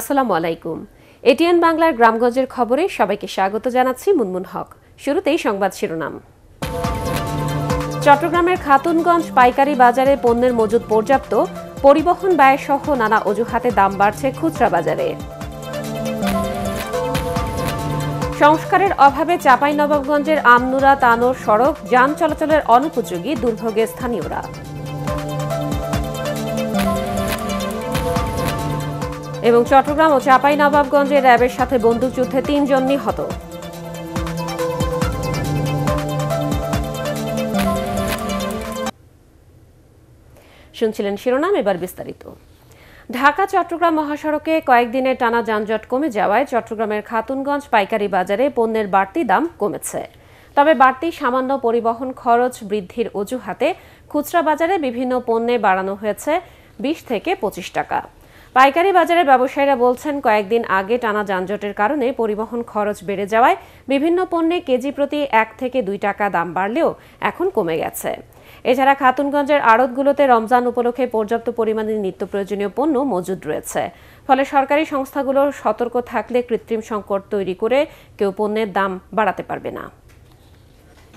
আসসালামু আলাইকুম এটিএন বাংলার গ্রামগঞ্জের খবরে সবাইকে স্বাগত জানাচ্ছি মুনমুন হক শুরুতেই সংবাদ শিরোনাম চট্টগ্রামের খাতুনগঞ্জ পাইকারি বাজারে পণ্যের মজুদ পর্যাপ্ত পরিবহন ব্যয়সহ নানা অজুহাতে দাম বাড়ছে খুচরা বাজারে সংস্কারের অভাবে চাঁপাই নবাবগঞ্জের আমনুরা তানোর সড়ক যান চলাচলের অনুপযোগী দুর্ভোগে স্থানীয়রা এবং চট্টগ্রাম ও চাপাই নবাবগঞ্জে র্যাবের সাথে বন্দুকযুদ্ধে তিনজন নিহত শুনছিলেন শিরোনাম এবার বিস্তারিত ঢাকা চট্টগ্রাম মহাসড়কে কয়েকদিনের টানা যানজট কমে যাওয়ায় চট্টগ্রামের খাতুনগঞ্জ পাইকারি বাজারে পণ্যের বাড়তি দাম কমেছে তবে বাড়তি সামান্য পরিবহন খরচ বৃদ্ধির অজুহাতে খুচরা বাজারে বিভিন্ন পণ্যে বাড়ানো হয়েছে বিশ থেকে পঁচিশ টাকা পাইকারি বাজারের ব্যবসায়ীরা বলছেন কয়েকদিন আগে টানা যানজটের কারণে পরিবহন খরচ বেড়ে যাওয়ায় বিভিন্ন পণ্যে কেজি প্রতি এক থেকে দুই টাকা দাম বাড়লেও এখন কমে গেছে এছাড়া খাতুনগঞ্জের আড়তগুলোতে রমজান উপলক্ষে পর্যাপ্ত পরিমাণে নিত্য প্রয়োজনীয় পণ্য মজুদ রয়েছে ফলে সরকারি সংস্থাগুলো সতর্ক থাকলে কৃত্রিম সংকট তৈরি করে কেউ পণ্যের দাম বাড়াতে পারবে না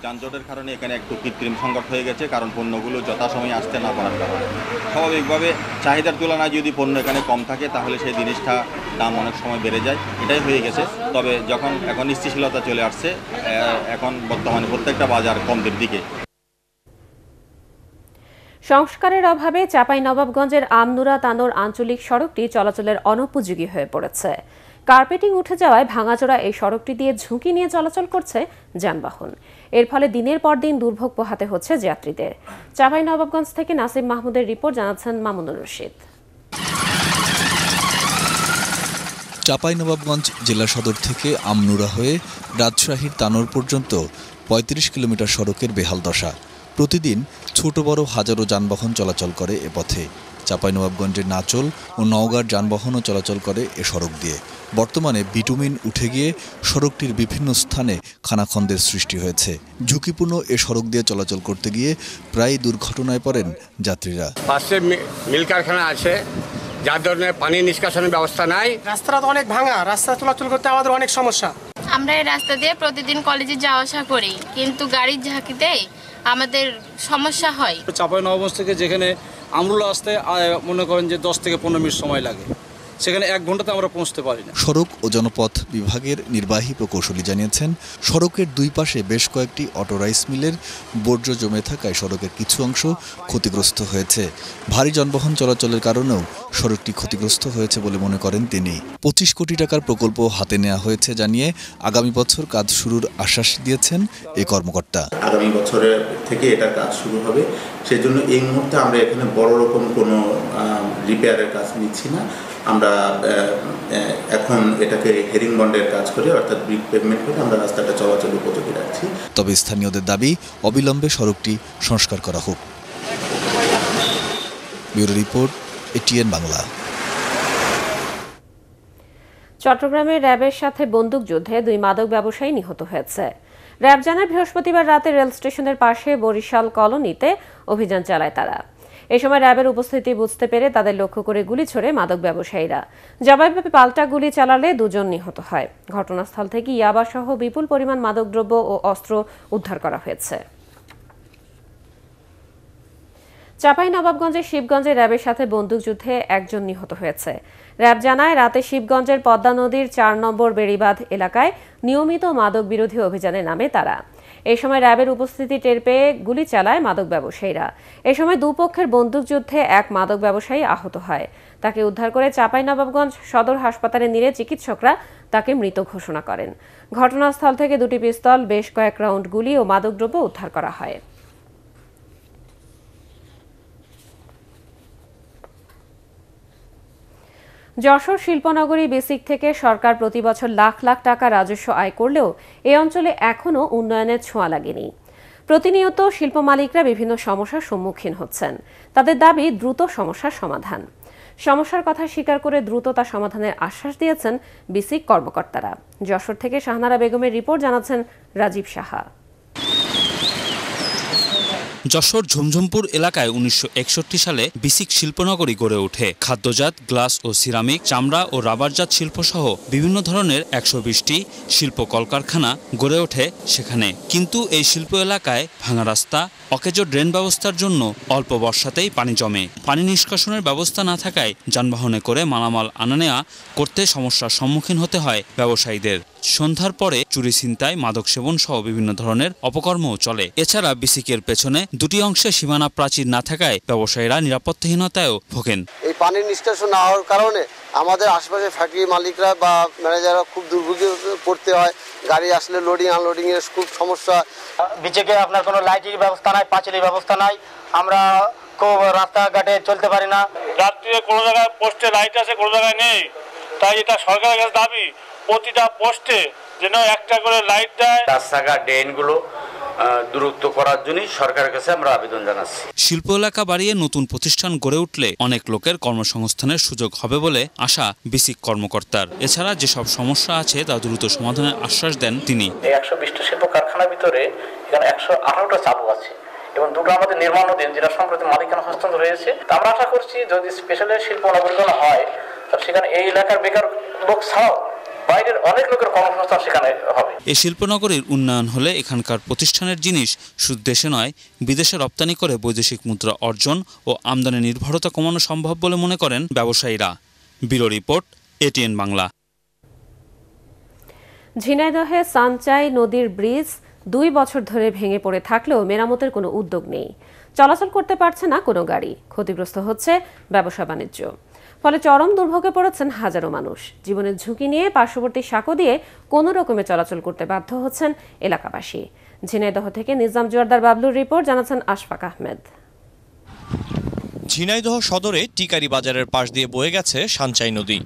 যানজটের কারণে এখানে একটু কৃত্রিম সংকট হয়ে গেছে কারণ পণ্যগুলো যথাসময়ে আসতে না পারার কারণে স্বাভাবিকভাবে চাহিদার তুলনায় যদি পণ্য এখানে কম থাকে তাহলে সেই জিনিসটা দাম অনেক সময় বেড়ে যায় এটাই হয়ে গেছে তবে যখন এখন স্থিতিশীলতা চলে আসছে এখন বর্তমানে প্রত্যেকটা বাজার কমদের দিকে সংস্কারের অভাবে চাপাই নবাবগঞ্জের আমনুরা তানোর আঞ্চলিক সড়কটি চলাচলের অনুপযোগী হয়ে পড়েছে কার্পেটিং উঠে যাওয়ায় ভাঙাচোরা এই সড়কটি দিয়ে ঝুঁকি নিয়ে চলাচল করছে যানবাহন এর ফলে দিনের পর দিন দুর্ভোগ পোহাতে হচ্ছে যাত্রীদের চাপাই নবাবগঞ্জ থেকে নাসিম মাহমুদের রিপোর্ট জানাচ্ছেন মামুনুর রশিদ চাঁপাইনবাবগঞ্জ জেলা সদর থেকে আমনুরা হয়ে রাজশাহীর তানোর পর্যন্ত ৩৫ কিলোমিটার সড়কের বেহাল দশা প্রতিদিন ছোট বড় হাজারো যানবাহন চলাচল করে এ পথে নবাবগঞ্জের নাচল ও নওগাঁর যানবাহনও চলাচল করে এ সড়ক দিয়ে বর্তমানে বিটুমিন উঠে গিয়ে সড়কটির বিভিন্ন স্থানে খানাখন্দের সৃষ্টি হয়েছে ঝুঁকিপূর্ণ এ সড়ক দিয়ে চলাচল করতে গিয়ে প্রায় দুর্ঘটনায় পড়েন যাত্রীরা পাশে মিল কারখানা আছে যার ধরনের পানি নিষ্কাশনের ব্যবস্থা নাই রাস্তাটা তো অনেক ভাঙা রাস্তা চলাচল করতে আমাদের অনেক সমস্যা আমরা এই রাস্তা দিয়ে প্রতিদিন কলেজে যাওয়া আসা করি কিন্তু গাড়ির ঝাঁকিতে আমাদের সমস্যা হয় চাপাই নবাবগঞ্জ থেকে যেখানে আমরুলা আসতে মনে করেন যে দশ থেকে পনেরো মিনিট সময় লাগে সেখানে এক ঘন্টাতে আমরা পৌঁছতে পারি না সড়ক ও জনপথ বিভাগের নির্বাহী প্রকৌশলী জানিয়েছেন সড়কের দুই পাশে বেশ কয়েকটি অটো রাইস মিলের বর্জ্য জমে থাকায় সড়কের কিছু অংশ ক্ষতিগ্রস্ত হয়েছে ভারী যানবাহন চলাচলের কারণেও সড়কটি ক্ষতিগ্রস্ত হয়েছে বলে মনে করেন তিনি পঁচিশ কোটি টাকার প্রকল্প হাতে নেওয়া হয়েছে জানিয়ে আগামী বছর কাজ শুরুর আশ্বাস দিয়েছেন এ কর্মকর্তা আগামী বছরে থেকে এটার কাজ শুরু হবে সেজন্য এই মুহূর্তে আমরা এখানে বড় রকম কোনো রিপেয়ারের কাজ নিচ্ছি না আমরা এখন এটাকে হেরিং বন্ডের কাজ করে অর্থাৎ ব্রিক পেমেন্ট করে আমরা রাস্তাটা চলাচল উপযোগী রাখছি তবে স্থানীয়দের দাবি অবিলম্বে সড়কটি সংস্কার করা হোক ব্যুরো রিপোর্ট এটিএন বাংলা চট্টগ্রামে র্যাবের সাথে বন্দুকযুদ্ধে দুই মাদক ব্যবসায়ী নিহত হয়েছে র্যাব জানায় বৃহস্পতিবার রাতে রেল স্টেশনের পাশে বরিশাল কলোনিতে অভিযান চালায় তারা এ সময় র্যাবের উপস্থিতি বুঝতে পেরে তাদের লক্ষ্য করে গুলি ছোড়ে মাদক ব্যবসায়ীরা জবাবে পাল্টা গুলি চালালে দুজন নিহত হয় ঘটনাস্থল থেকে ইয়াবা সহ বিপুল পরিমাণ মাদকদ্রব্য ও অস্ত্র উদ্ধার করা হয়েছে চাপাই নবাবগঞ্জের শিবগঞ্জে র্যাবের সাথে বন্দুকযুদ্ধে একজন নিহত হয়েছে র্যাব জানায় রাতে শিবগঞ্জের পদ্মা নদীর চার নম্বর বেড়িবাঁধ এলাকায় নিয়মিত মাদক বিরোধী অভিযানে নামে তারা এ সময় র্যাবের উপস্থিতি টের পেয়ে গুলি চালায় মাদক ব্যবসায়ীরা এ সময় দুপক্ষের বন্দুকযুদ্ধে এক মাদক ব্যবসায়ী আহত হয় তাকে উদ্ধার করে চাঁপাইনবাবগঞ্জ সদর হাসপাতালে নিয়ে চিকিৎসকরা তাকে মৃত ঘোষণা করেন ঘটনাস্থল থেকে দুটি পিস্তল বেশ কয়েক রাউন্ড গুলি ও মাদকদ্রব্য উদ্ধার করা হয় যশোর শিল্পনগরী বেসিক থেকে সরকার প্রতি বছর লাখ লাখ টাকা রাজস্ব আয় করলেও এ অঞ্চলে এখনও উন্নয়নের ছোঁয়া লাগেনি প্রতিনিয়ত শিল্প মালিকরা বিভিন্ন সমস্যার সম্মুখীন হচ্ছেন তাদের দাবি দ্রুত সমস্যার সমাধান সমস্যার কথা স্বীকার করে দ্রুত তা সমাধানের আশ্বাস দিয়েছেন বিসিক কর্মকর্তারা যশোর থেকে শাহনারা বেগমের রিপোর্ট জানাচ্ছেন রাজীব সাহা যশোর ঝুমঝুমপুর এলাকায় উনিশশো সালে বিসিক শিল্পনগরী গড়ে ওঠে খাদ্যজাত গ্লাস ও সিরামিক চামড়া ও রাবারজাত শিল্পসহ বিভিন্ন ধরনের একশো বিশটি শিল্প কলকারখানা গড়ে ওঠে সেখানে কিন্তু এই শিল্প এলাকায় ভাঙা রাস্তা অকেজো ড্রেন ব্যবস্থার জন্য অল্প বর্ষাতেই পানি জমে পানি নিষ্কাশনের ব্যবস্থা না থাকায় যানবাহনে করে মালামাল আনা নেওয়া করতে সমস্যার সম্মুখীন হতে হয় ব্যবসায়ীদের সন্ধ্যার পরে চুরি ছিনতাই মাদক সেবন সহ বিভিন্ন ধরনের অপকর্মও চলে এছাড়া বিসিকের পেছনে দুটি অংশে সীমানা প্রাচীর না থাকায় ব্যবসায়ীরা নিরাপত্তাহীনতায়ও ভোগেন এই পানির নিষ্কাশন না হওয়ার কারণে আমাদের আশপাশে ফ্যাক্টরি মালিকরা বা ম্যানেজাররা খুব দুর্ভোগে পড়তে হয় গাড়ি আসলে লোডিং আনলোডিং এর খুব সমস্যা বিচেকে আপনার কোনো লাইটের ব্যবস্থা নাই পাঁচিলের ব্যবস্থা নাই আমরা খুব রাস্তাঘাটে চলতে পারি না রাত্রিতে কোনো জায়গায় পোস্টে লাইট আছে কোনো জায়গায় নেই তাই এটা সরকারের কাছে দাবি প্রতিটা পোস্টে যেন একটা করে লাইট দেয় রাস্তাঘাট ড্রেনগুলো দূরত্ব করার জন্য সরকারের কাছে আমরা আবেদন জানাচ্ছি শিল্প এলাকা বাড়িয়ে নতুন প্রতিষ্ঠান গড়ে উঠলে অনেক লোকের কর্মসংস্থানের সুযোগ হবে বলে আশা বিসিক কর্মকর্তার এছাড়া যেসব সমস্যা আছে তা দ্রুত সমাধানের আশ্বাস দেন তিনি একশো বিশটা শিল্প কারখানার ভিতরে এখানে একশো আঠারোটা চালু আছে এবং দুটো আমাদের নির্মাণাধীন যেটা সম্প্রতি মালিকানা হস্তান্তর হয়েছে আমরা আশা করছি যদি স্পেশালি শিল্প নগরীকরণ হয় তাহলে সেখানে এই এলাকার বেকার লোক ছাড়াও বাইরের অনেক লোকের কর্মসংস্থান সেখানে হবে এই শিল্পনগরীর উন্নয়ন হলে এখানকার প্রতিষ্ঠানের জিনিস শুধু দেশে নয় বিদেশে রপ্তানি করে বৈদেশিক মুদ্রা অর্জন ও আমদানি নির্ভরতা কমানো সম্ভব বলে মনে করেন ব্যবসায়ীরা ব্যুরো রিপোর্ট এটিএন বাংলা ঝিনাইদহে সানচাই নদীর ব্রিজ দুই বছর ধরে ভেঙে পড়ে থাকলেও মেরামতের কোনো উদ্যোগ নেই চলাচল করতে পারছে না কোনো গাড়ি ক্ষতিগ্রস্ত হচ্ছে ব্যবসা বাণিজ্য ফলে চরম দুর্ভোগে পড়েছেন হাজারো মানুষ জীবনের ঝুঁকি নিয়ে পার্শ্ববর্তী সাঁকো দিয়ে কোনো রকমে চলাচল করতে বাধ্য হচ্ছেন এলাকাবাসী ঝিনাইদহ থেকে নিজাম জোয়ারদার বাবলুর রিপোর্ট জানাচ্ছেন আশফাক আহমেদ ঝিনাইদহ সদরে টিকারি বাজারের পাশ দিয়ে বয়ে গেছে সানচাই নদী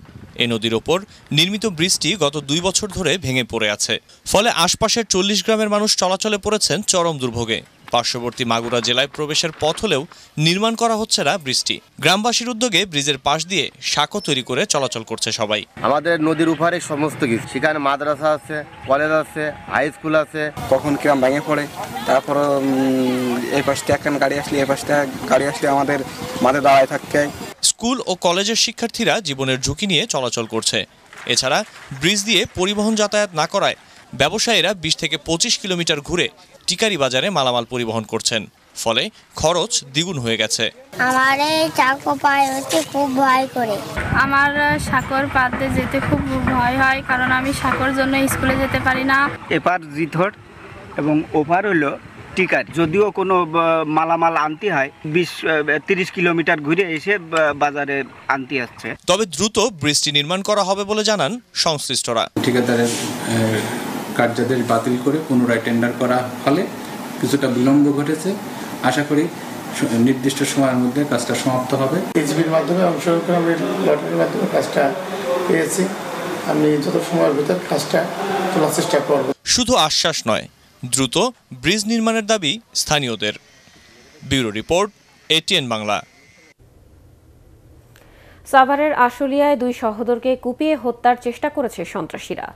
এ নদীর ওপর নির্মিত ব্রিজটি গত দুই বছর ধরে ভেঙে পড়ে আছে ফলে আশপাশের চল্লিশ গ্রামের মানুষ চলাচলে পড়েছেন চরম দুর্ভোগে পার্শ্ববর্তী মাগুরা জেলায় প্রবেশের পথ হলেও নির্মাণ করা হচ্ছে না ব্রিজটি গ্রামবাসীর উদ্যোগে ব্রিজের পাশ দিয়ে শাখো তৈরি করে চলাচল করছে সবাই আমাদের নদীর উপারে সমস্ত কিছু সেখানে মাদ্রাসা আছে কলেজ আছে হাই স্কুল আছে কখন কিরাম ভেঙে পড়ে তারপর এই পাশটা একখান গাড়ি আসলে এই পাশটা গাড়ি আসলে আমাদের মাঝে দাঁড়ায় থাকতে স্কুল ও কলেজের শিক্ষার্থীরা জীবনের ঝুঁকি নিয়ে চলাচল করছে এছাড়া ব্রিজ দিয়ে পরিবহন যাতায়াত না করায় ব্যবসায়ীরা বিশ থেকে পঁচিশ কিলোমিটার ঘুরে টিকারি বাজারে মালামাল পরিবহন করছেন ফলে খরচ দ্বিগুণ হয়ে গেছে আমার এই চাকর পায়ে হচ্ছে খুব ভয় করে আমার সাকর পাতে যেতে খুব ভয় হয় কারণ আমি সাকর জন্য স্কুলে যেতে পারি না এপার জিথর এবং ওপার হলো টিকার যদিও কোনো মালামাল আনতে হয় বিশ তিরিশ কিলোমিটার ঘুরে এসে বাজারে আনতে আসছে তবে দ্রুত বৃষ্টি নির্মাণ করা হবে বলে জানান সংশ্লিষ্টরা ঠিকাদারের কার্যাদেশ বাতিল করে পুনরায় টেন্ডার করা ফলে কিছুটা বিলম্ব ঘটেছে আশা করি নির্দিষ্ট সময়ের মধ্যে কাজটা সমাপ্ত হবে এইচবির মাধ্যমে অংশগ্রহণ করে আমি লটারির মাধ্যমে কাজটা পেয়েছি আমি যত সময়ের ভিতর কাজটা তোলার চেষ্টা করব শুধু আশ্বাস নয় দ্রুত ব্রিজ নির্মাণের দাবি স্থানীয়দের ব্যুরো রিপোর্ট এটিএন বাংলা সাভারের আশুলিয়ায় দুই সহোদরকে কুপিয়ে হত্যার চেষ্টা করেছে সন্ত্রাসীরা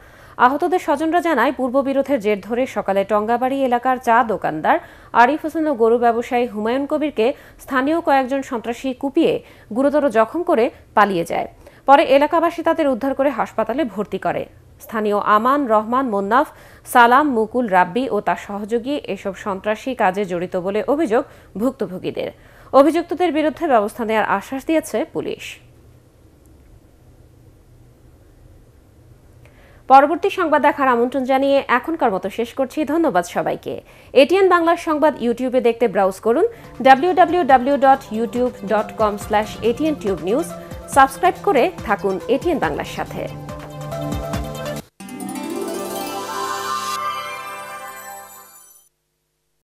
আহতদের স্বজনরা জানায় পূর্ববিরোধের জের ধরে সকালে টঙ্গাবাড়ি এলাকার চা দোকানদার আরিফ হোসেন ও গরু ব্যবসায়ী হুমায়ুন কবিরকে স্থানীয় কয়েকজন সন্ত্রাসী কুপিয়ে গুরুতর জখম করে পালিয়ে যায় পরে এলাকাবাসী তাদের উদ্ধার করে হাসপাতালে ভর্তি করে স্থানীয় আমান রহমান মোন্নাফ সালাম মুকুল রাব্বি ও তার সহযোগী এসব সন্ত্রাসী কাজে জড়িত বলে অভিযোগ ভুক্তভোগীদের অভিযুক্তদের বিরুদ্ধে ব্যবস্থা নেওয়ার আশ্বাস দিয়েছে পুলিশ পরবর্তী সংবাদ দেখার আমন্ত্রণ জানিয়ে এখনকার মতো শেষ করছি ধন্যবাদ সবাইকে এটিএন বাংলার সংবাদ ইউটিউবে দেখতে ব্রাউজ করুন dot dot YouTube tube news subscribe করে থাকুন এটিএন বাংলার সাথে